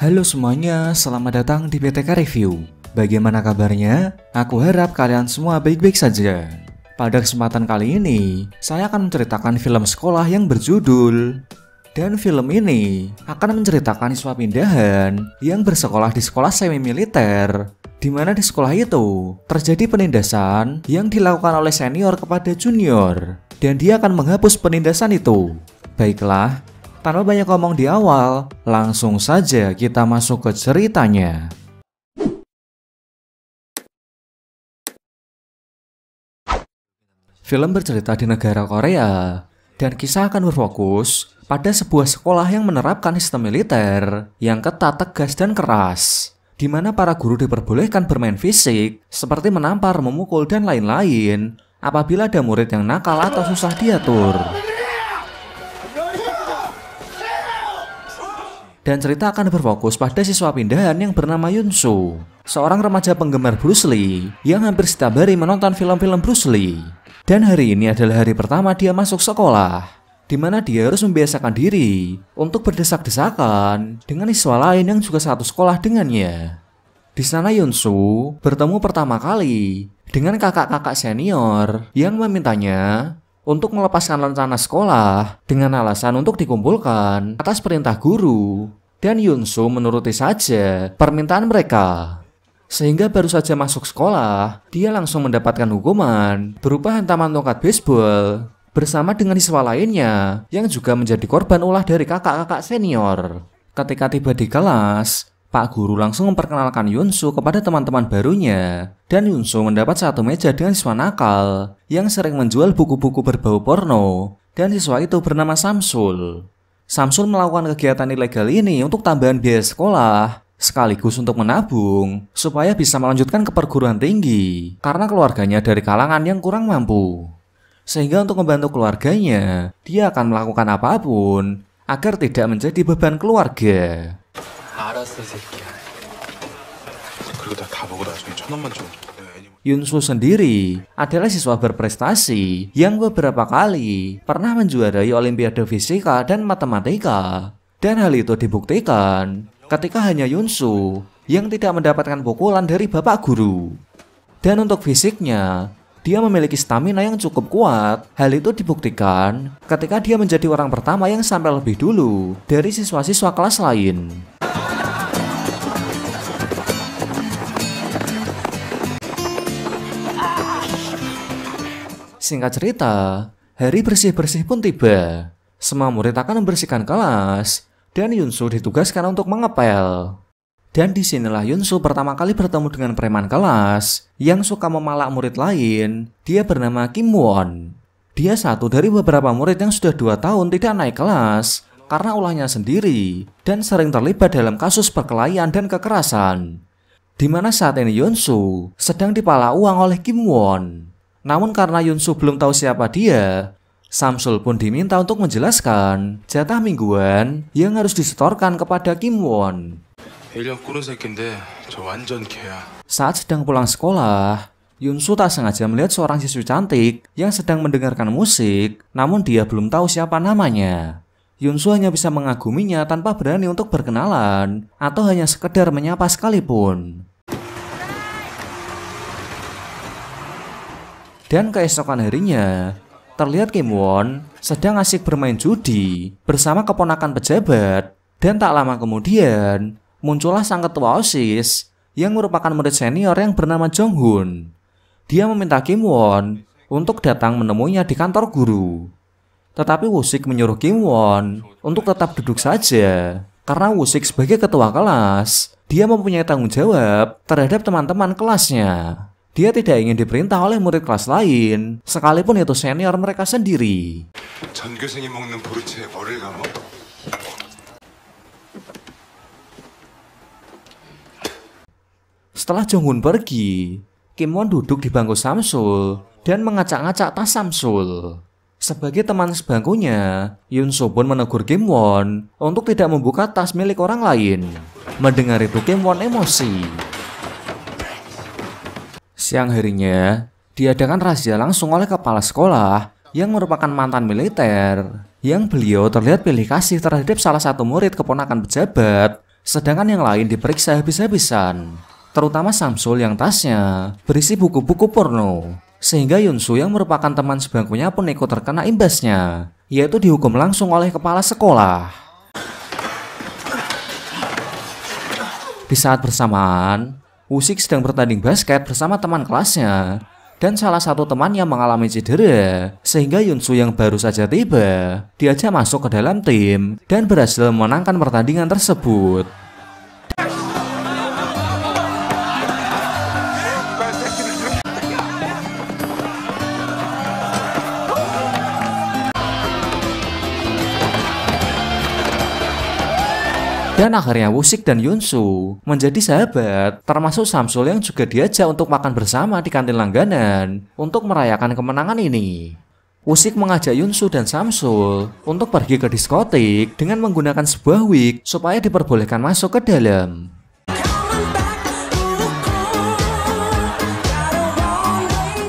Halo semuanya, selamat datang di PTK Review. Bagaimana kabarnya? Aku harap kalian semua baik-baik saja. Pada kesempatan kali ini, saya akan menceritakan film sekolah yang berjudul dan film ini akan menceritakan siswa pindahan yang bersekolah di sekolah semi militer di mana di sekolah itu terjadi penindasan yang dilakukan oleh senior kepada junior dan dia akan menghapus penindasan itu. Baiklah, tanpa banyak ngomong di awal, langsung saja kita masuk ke ceritanya. Film bercerita di negara Korea, dan kisah akan berfokus pada sebuah sekolah yang menerapkan sistem militer yang ketat, tegas, dan keras, di mana para guru diperbolehkan bermain fisik seperti menampar, memukul, dan lain-lain apabila ada murid yang nakal atau susah diatur. dan cerita akan berfokus pada siswa pindahan yang bernama Yunsu, seorang remaja penggemar Bruce Lee yang hampir setiap hari menonton film-film Bruce Lee. Dan hari ini adalah hari pertama dia masuk sekolah, di mana dia harus membiasakan diri untuk berdesak-desakan dengan siswa lain yang juga satu sekolah dengannya. Di sana Yunsu bertemu pertama kali dengan kakak-kakak senior yang memintanya untuk melepaskan rencana sekolah dengan alasan untuk dikumpulkan atas perintah guru. Dan Yunsu menuruti saja permintaan mereka. Sehingga baru saja masuk sekolah, dia langsung mendapatkan hukuman berupa hantaman tongkat baseball bersama dengan siswa lainnya yang juga menjadi korban ulah dari kakak-kakak senior. Ketika tiba di kelas, Pak Guru langsung memperkenalkan Yunsu kepada teman-teman barunya. Dan Yunsu mendapat satu meja dengan siswa nakal yang sering menjual buku-buku berbau porno. Dan siswa itu bernama Samsul. Samsul melakukan kegiatan ilegal ini untuk tambahan biaya sekolah sekaligus untuk menabung supaya bisa melanjutkan ke perguruan tinggi karena keluarganya dari kalangan yang kurang mampu. Sehingga untuk membantu keluarganya, dia akan melakukan apapun agar tidak menjadi beban keluarga. 알았어 Yunsu sendiri adalah siswa berprestasi yang beberapa kali pernah menjuarai Olimpiade Fisika dan Matematika. Dan hal itu dibuktikan ketika hanya Yunsu yang tidak mendapatkan pukulan dari bapak guru. Dan untuk fisiknya, dia memiliki stamina yang cukup kuat. Hal itu dibuktikan ketika dia menjadi orang pertama yang sampai lebih dulu dari siswa-siswa kelas lain. Singkat cerita, hari bersih-bersih pun tiba. Semua murid akan membersihkan kelas, dan Yunsu ditugaskan untuk mengepel. Dan disinilah Yunsu pertama kali bertemu dengan preman kelas yang suka memalak murid lain. Dia bernama Kim Won. Dia satu dari beberapa murid yang sudah dua tahun tidak naik kelas karena ulahnya sendiri dan sering terlibat dalam kasus perkelahian dan kekerasan. Dimana saat ini Yunsu sedang dipala uang oleh Kim Won. Namun karena Yunsu belum tahu siapa dia, Samsul pun diminta untuk menjelaskan jatah mingguan yang harus disetorkan kepada Kim Won. Saat sedang pulang sekolah, Yunsu tak sengaja melihat seorang siswi cantik yang sedang mendengarkan musik, namun dia belum tahu siapa namanya. Yunsu hanya bisa mengaguminya tanpa berani untuk berkenalan atau hanya sekedar menyapa sekalipun. Dan keesokan harinya, terlihat Kim Won sedang asik bermain judi bersama keponakan pejabat dan tak lama kemudian muncullah sang ketua OSIS yang merupakan murid senior yang bernama Jong Hoon. Dia meminta Kim Won untuk datang menemuinya di kantor guru. Tetapi Wusik menyuruh Kim Won untuk tetap duduk saja karena Wusik sebagai ketua kelas, dia mempunyai tanggung jawab terhadap teman-teman kelasnya. Dia tidak ingin diperintah oleh murid kelas lain, sekalipun itu senior mereka sendiri. Setelah Jonghun pergi, Kim Won duduk di bangku Samsul dan mengacak-acak tas Samsul. Sebagai teman sebangkunya, Yun Sobon menegur Kim Won untuk tidak membuka tas milik orang lain. Mendengar itu Kim Won emosi Siang harinya, diadakan razia langsung oleh kepala sekolah yang merupakan mantan militer yang beliau terlihat pilih kasih terhadap salah satu murid keponakan pejabat sedangkan yang lain diperiksa habis-habisan terutama Samsul yang tasnya berisi buku-buku porno sehingga Yunsu yang merupakan teman sebangkunya pun ikut terkena imbasnya yaitu dihukum langsung oleh kepala sekolah di saat bersamaan Usik sedang bertanding basket bersama teman kelasnya dan salah satu temannya mengalami cedera sehingga Yunsu yang baru saja tiba diajak masuk ke dalam tim dan berhasil memenangkan pertandingan tersebut. Dan akhirnya Wusik dan Yunsu menjadi sahabat, termasuk Samsul yang juga diajak untuk makan bersama di kantin langganan untuk merayakan kemenangan ini. Wusik mengajak Yunsu dan Samsul untuk pergi ke diskotik dengan menggunakan sebuah wig supaya diperbolehkan masuk ke dalam.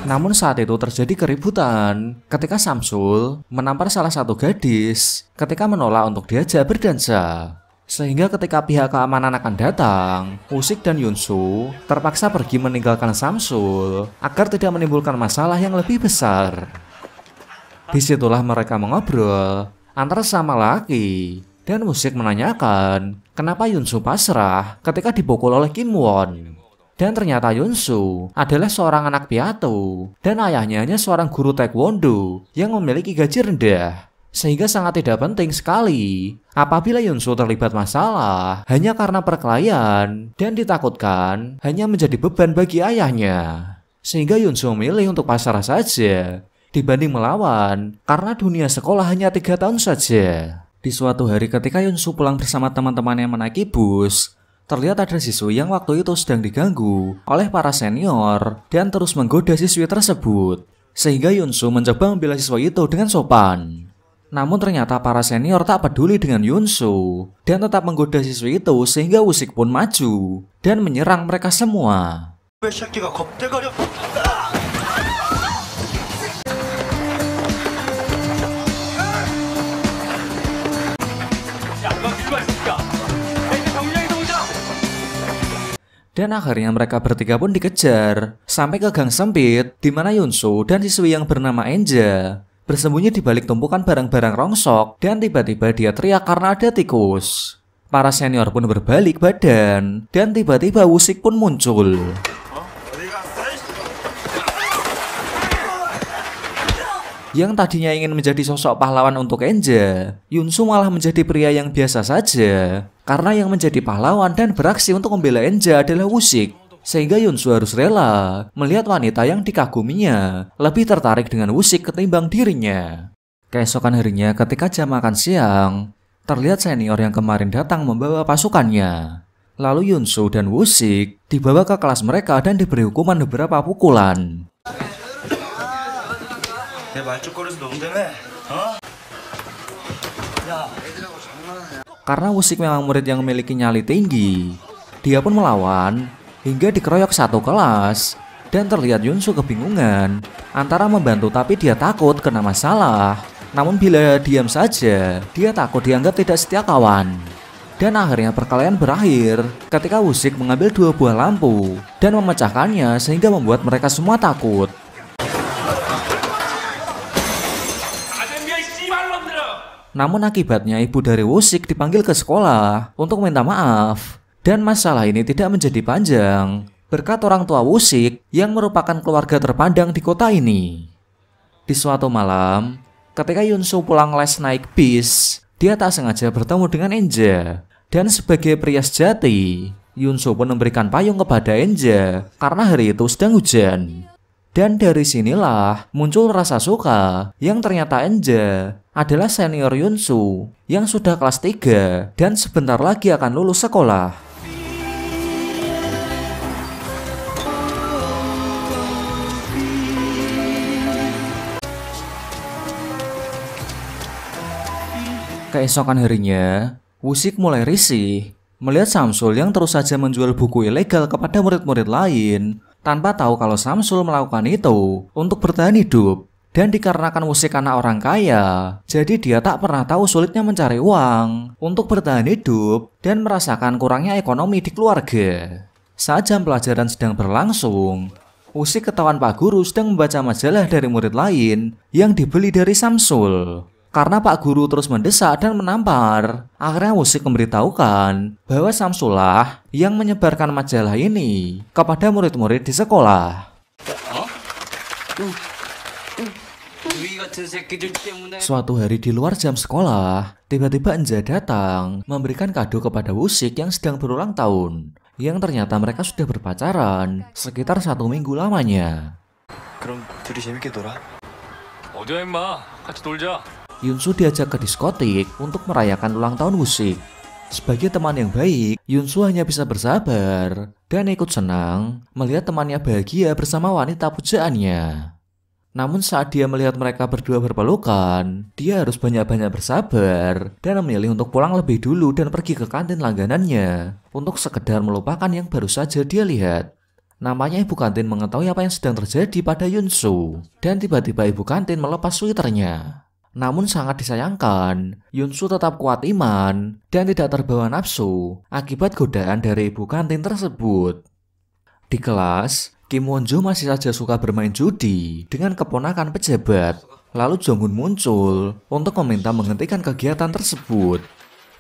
Namun saat itu terjadi keributan ketika Samsul menampar salah satu gadis ketika menolak untuk diajak berdansa. Sehingga ketika pihak keamanan akan datang, Usik dan Yunsu terpaksa pergi meninggalkan Samsul agar tidak menimbulkan masalah yang lebih besar. Disitulah mereka mengobrol antara sama laki dan Musik menanyakan kenapa Yunsu pasrah ketika dipukul oleh Kim Won. Dan ternyata Yunsu adalah seorang anak piatu dan ayahnya hanya seorang guru taekwondo yang memiliki gaji rendah sehingga sangat tidak penting sekali apabila Yunsu terlibat masalah hanya karena perkelahian dan ditakutkan hanya menjadi beban bagi ayahnya. Sehingga Yunsu memilih untuk pasrah saja dibanding melawan karena dunia sekolah hanya tiga tahun saja. Di suatu hari ketika Yunsu pulang bersama teman temannya menaiki bus, terlihat ada siswi yang waktu itu sedang diganggu oleh para senior dan terus menggoda siswi tersebut. Sehingga Yunsu mencoba membela siswa itu dengan sopan. Namun ternyata para senior tak peduli dengan Yunsu dan tetap menggoda siswi itu sehingga Usik pun maju dan menyerang mereka semua. dan akhirnya mereka bertiga pun dikejar sampai ke gang sempit di mana Yunsu dan siswi yang bernama Enja bersembunyi di balik tumpukan barang-barang rongsok dan tiba-tiba dia teriak karena ada tikus. Para senior pun berbalik badan dan tiba-tiba Wusik pun muncul. Yang tadinya ingin menjadi sosok pahlawan untuk Enja, Yunsu malah menjadi pria yang biasa saja. Karena yang menjadi pahlawan dan beraksi untuk membela Enja adalah Wusik sehingga Yunsu harus rela melihat wanita yang dikaguminya lebih tertarik dengan Wusik ketimbang dirinya. Keesokan harinya ketika jam makan siang, terlihat senior yang kemarin datang membawa pasukannya. Lalu Yunsu dan Wusik dibawa ke kelas mereka dan diberi hukuman beberapa pukulan. Karena Wusik memang murid yang memiliki nyali tinggi, dia pun melawan hingga dikeroyok satu kelas. Dan terlihat Yunsu kebingungan antara membantu tapi dia takut kena masalah. Namun bila diam saja, dia takut dianggap tidak setia kawan. Dan akhirnya perkelahian berakhir ketika Wusik mengambil dua buah lampu dan memecahkannya sehingga membuat mereka semua takut. Namun akibatnya ibu dari Wusik dipanggil ke sekolah untuk minta maaf dan masalah ini tidak menjadi panjang berkat orang tua Wusik yang merupakan keluarga terpandang di kota ini. Di suatu malam, ketika Yunsu pulang les naik bis, dia tak sengaja bertemu dengan Enja. Dan sebagai pria sejati, Yunsu pun memberikan payung kepada Enja karena hari itu sedang hujan. Dan dari sinilah muncul rasa suka yang ternyata Enja adalah senior Yunsu yang sudah kelas 3 dan sebentar lagi akan lulus sekolah. Keesokan harinya, Wusik mulai risih melihat Samsul yang terus saja menjual buku ilegal kepada murid-murid lain tanpa tahu kalau Samsul melakukan itu untuk bertahan hidup. Dan dikarenakan Wusik anak orang kaya, jadi dia tak pernah tahu sulitnya mencari uang untuk bertahan hidup dan merasakan kurangnya ekonomi di keluarga. Saat jam pelajaran sedang berlangsung, Usik ketahuan Pak Guru sedang membaca majalah dari murid lain yang dibeli dari Samsul. Karena Pak Guru terus mendesak dan menampar, akhirnya Wusik memberitahukan bahwa Samsulah yang menyebarkan majalah ini kepada murid-murid di sekolah. Uh, uh. Suatu hari di luar jam sekolah, tiba-tiba Enja datang memberikan kado kepada Wusik yang sedang berulang tahun, yang ternyata mereka sudah berpacaran sekitar satu minggu lamanya. 그럼 둘이 재밌게 놀아. 어디야 임마, 같이 놀자. Yunsu diajak ke diskotik untuk merayakan ulang tahun Wusi. Sebagai teman yang baik, Yunsu hanya bisa bersabar dan ikut senang melihat temannya bahagia bersama wanita pujaannya. Namun saat dia melihat mereka berdua berpelukan, dia harus banyak-banyak bersabar dan memilih untuk pulang lebih dulu dan pergi ke kantin langganannya untuk sekedar melupakan yang baru saja dia lihat. Namanya ibu kantin mengetahui apa yang sedang terjadi pada Yunsu dan tiba-tiba ibu kantin melepas sweaternya. Namun sangat disayangkan, Yunsu tetap kuat iman dan tidak terbawa nafsu akibat godaan dari ibu kantin tersebut. Di kelas, Kim Wonjo masih saja suka bermain judi dengan keponakan pejabat. Lalu Jongun muncul untuk meminta menghentikan kegiatan tersebut.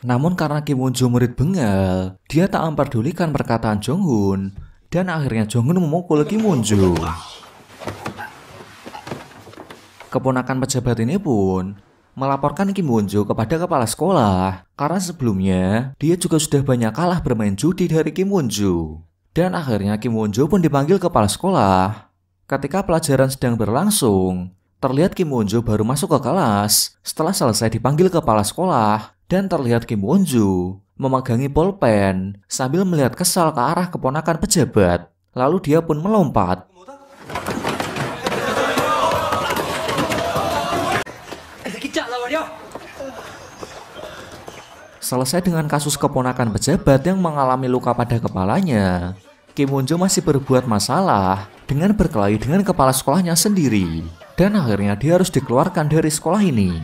Namun karena Kim Wonjo murid bengal, dia tak memperdulikan perkataan Jongun dan akhirnya Jongun memukul Kim Wonjo. Keponakan pejabat ini pun melaporkan Kim Wonjo kepada kepala sekolah karena sebelumnya dia juga sudah banyak kalah bermain judi dari Kim Wonjo. Dan akhirnya Kim Wonjo pun dipanggil kepala sekolah. Ketika pelajaran sedang berlangsung, terlihat Kim Wonjo baru masuk ke kelas setelah selesai dipanggil kepala sekolah dan terlihat Kim Wonjo memegangi pulpen sambil melihat kesal ke arah keponakan pejabat. Lalu dia pun melompat Selesai dengan kasus keponakan pejabat yang mengalami luka pada kepalanya, Kim Wonjo masih berbuat masalah dengan berkelahi dengan kepala sekolahnya sendiri dan akhirnya dia harus dikeluarkan dari sekolah ini.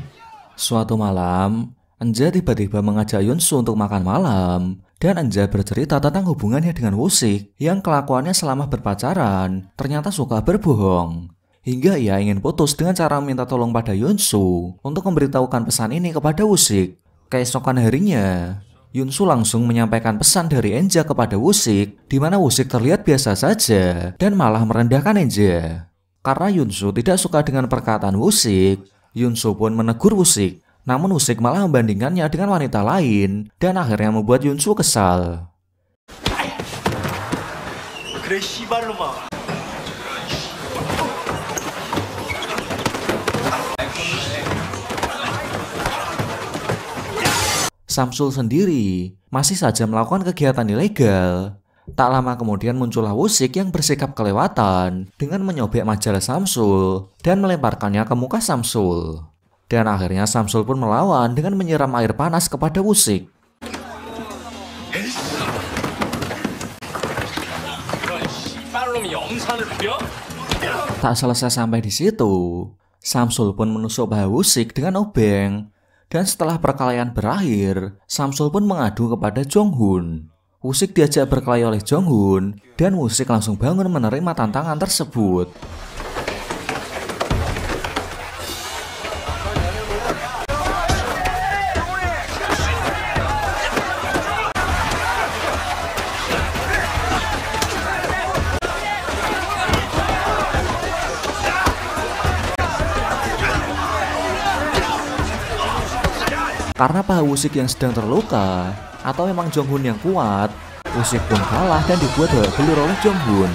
Suatu malam, Anja tiba-tiba mengajak Yunsu untuk makan malam dan Anja bercerita tentang hubungannya dengan Wusik yang kelakuannya selama berpacaran ternyata suka berbohong. Hingga ia ingin putus dengan cara minta tolong pada Yunsu untuk memberitahukan pesan ini kepada Wusik Keesokan harinya, Yunsu langsung menyampaikan pesan dari Enja kepada Wusik, di mana Wusik terlihat biasa saja dan malah merendahkan Enja. Karena Yunsu tidak suka dengan perkataan Wusik, Yunsu pun menegur Wusik. Namun Wusik malah membandingkannya dengan wanita lain dan akhirnya membuat Yunsu kesal. Samsul sendiri masih saja melakukan kegiatan ilegal. Tak lama kemudian muncullah Wusik yang bersikap kelewatan dengan menyobek majalah Samsul dan melemparkannya ke muka Samsul. Dan akhirnya Samsul pun melawan dengan menyiram air panas kepada Wusik. Tak selesai sampai di situ, Samsul pun menusuk bahu Wusik dengan obeng dan setelah perkelahian berakhir, Samsul pun mengadu kepada Jonghun. Wusik diajak berkelahi oleh Jonghun, dan Wusik langsung bangun menerima tantangan tersebut. Karena Wusik yang sedang terluka atau memang Jonghun yang kuat, Usik pun kalah dan dibuat oleh oleh Jonghun.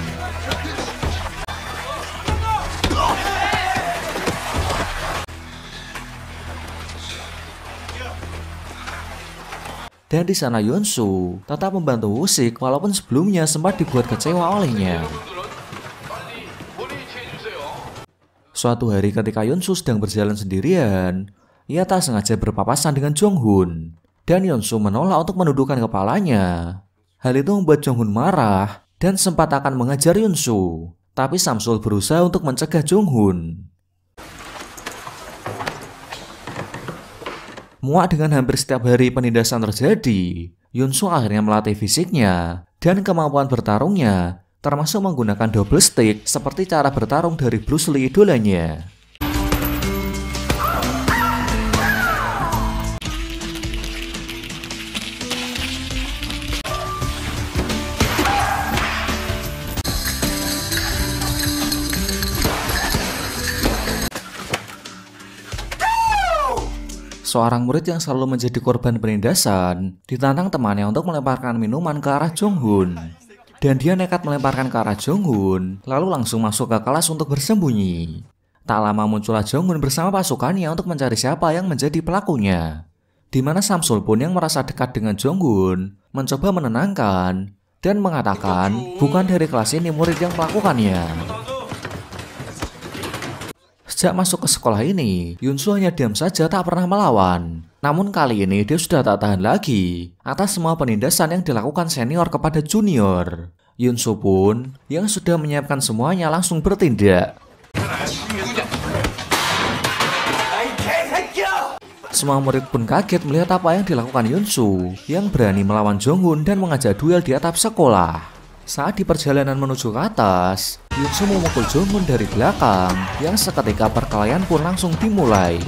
Dan di sana Yunsu tetap membantu Usik walaupun sebelumnya sempat dibuat kecewa olehnya. Suatu hari ketika Yunsu sedang berjalan sendirian, ia tak sengaja berpapasan dengan Jong Hun. Dan Soo menolak untuk menundukkan kepalanya. Hal itu membuat Jong Hun marah dan sempat akan mengajar Soo, Tapi Samsul berusaha untuk mencegah Jong Hun. Muak dengan hampir setiap hari penindasan terjadi, Yunsu akhirnya melatih fisiknya dan kemampuan bertarungnya, termasuk menggunakan double stick seperti cara bertarung dari Bruce Lee idolanya. seorang murid yang selalu menjadi korban penindasan, ditantang temannya untuk melemparkan minuman ke arah Jonghun. Dan dia nekat melemparkan ke arah Jonghun, lalu langsung masuk ke kelas untuk bersembunyi. Tak lama muncullah Jonghun bersama pasukannya untuk mencari siapa yang menjadi pelakunya. Di mana Samsul pun yang merasa dekat dengan Jonghun, mencoba menenangkan, dan mengatakan bukan dari kelas ini murid yang melakukannya. Sejak masuk ke sekolah ini, Yunsu hanya diam saja tak pernah melawan. Namun kali ini dia sudah tak tahan lagi atas semua penindasan yang dilakukan senior kepada junior. Yunsu pun yang sudah menyiapkan semuanya langsung bertindak. Semua murid pun kaget melihat apa yang dilakukan Yunsu yang berani melawan Jonghun dan mengajak duel di atap sekolah. Saat di perjalanan menuju ke atas, Yunsu memukul Jongun dari belakang yang seketika perkelahian pun langsung dimulai.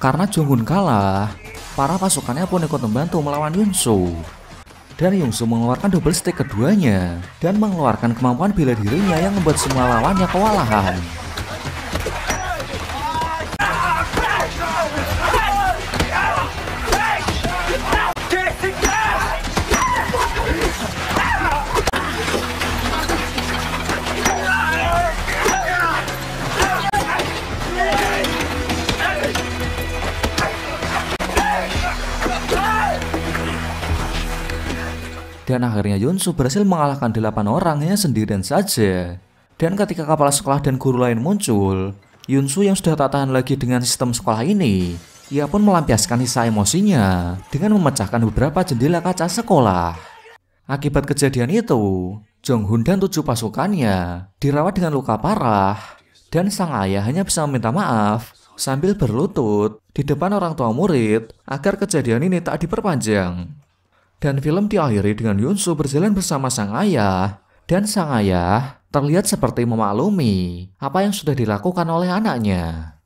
Karena Jongun kalah, para pasukannya pun ikut membantu melawan Yunsu dan Yongsu mengeluarkan double stick keduanya dan mengeluarkan kemampuan bela dirinya yang membuat semua lawannya kewalahan. Dan akhirnya Yunsu berhasil mengalahkan delapan orangnya sendirian saja. Dan ketika kepala sekolah dan guru lain muncul, Yunsu yang sudah tak tahan lagi dengan sistem sekolah ini, ia pun melampiaskan sisa emosinya dengan memecahkan beberapa jendela kaca sekolah. Akibat kejadian itu, Jonghun dan tujuh pasukannya dirawat dengan luka parah dan sang ayah hanya bisa meminta maaf sambil berlutut di depan orang tua murid agar kejadian ini tak diperpanjang. Dan film diakhiri dengan Yunsu berjalan bersama sang ayah. Dan sang ayah terlihat seperti memaklumi apa yang sudah dilakukan oleh anaknya.